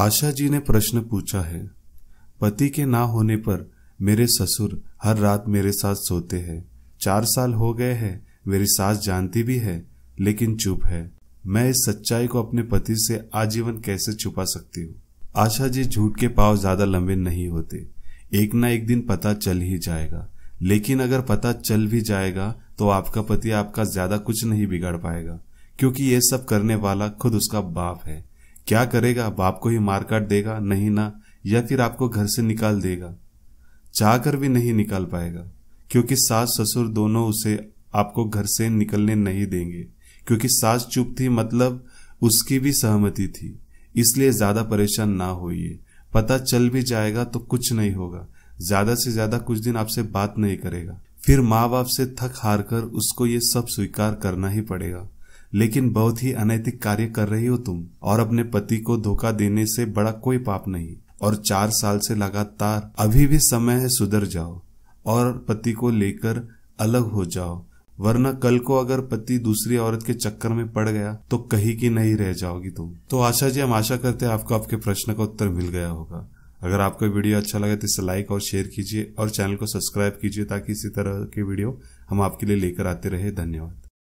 आशा जी ने प्रश्न पूछा है पति के ना होने पर मेरे ससुर हर रात मेरे साथ सोते हैं चार साल हो गए हैं मेरी सास जानती भी है लेकिन चुप है मैं इस सच्चाई को अपने पति से आजीवन कैसे छुपा सकती हूँ आशा जी झूठ के पाव ज्यादा लंबे नहीं होते एक ना एक दिन पता चल ही जाएगा लेकिन अगर पता चल भी जाएगा तो आपका पति आपका ज्यादा कुछ नहीं बिगाड़ पाएगा क्योंकि ये सब करने वाला खुद उसका बाप है क्या करेगा बाप को ही मारकाट देगा नहीं ना या फिर आपको घर से निकाल देगा चाह कर भी नहीं निकाल पाएगा क्योंकि सास ससुर दोनों उसे आपको घर से निकलने नहीं देंगे क्योंकि सास चुप थी मतलब उसकी भी सहमति थी इसलिए ज्यादा परेशान ना होइए पता चल भी जाएगा तो कुछ नहीं होगा ज्यादा से ज्यादा कुछ दिन आपसे बात नहीं करेगा फिर माँ बाप से थक हार कर उसको ये सब स्वीकार करना ही पड़ेगा लेकिन बहुत ही अनैतिक कार्य कर रही हो तुम और अपने पति को धोखा देने से बड़ा कोई पाप नहीं और चार साल से लगातार अभी भी समय है सुधर जाओ और पति को लेकर अलग हो जाओ वरना कल को अगर पति दूसरी औरत के चक्कर में पड़ गया तो कहीं की नहीं रह जाओगी तुम तो आशा जी हम आशा करते हैं आपको आपके प्रश्न का उत्तर मिल गया होगा अगर आपको वीडियो अच्छा लगे तो इसे लाइक और शेयर कीजिए और चैनल को सब्सक्राइब कीजिए ताकि इसी तरह के वीडियो हम आपके लिए लेकर आते रहे धन्यवाद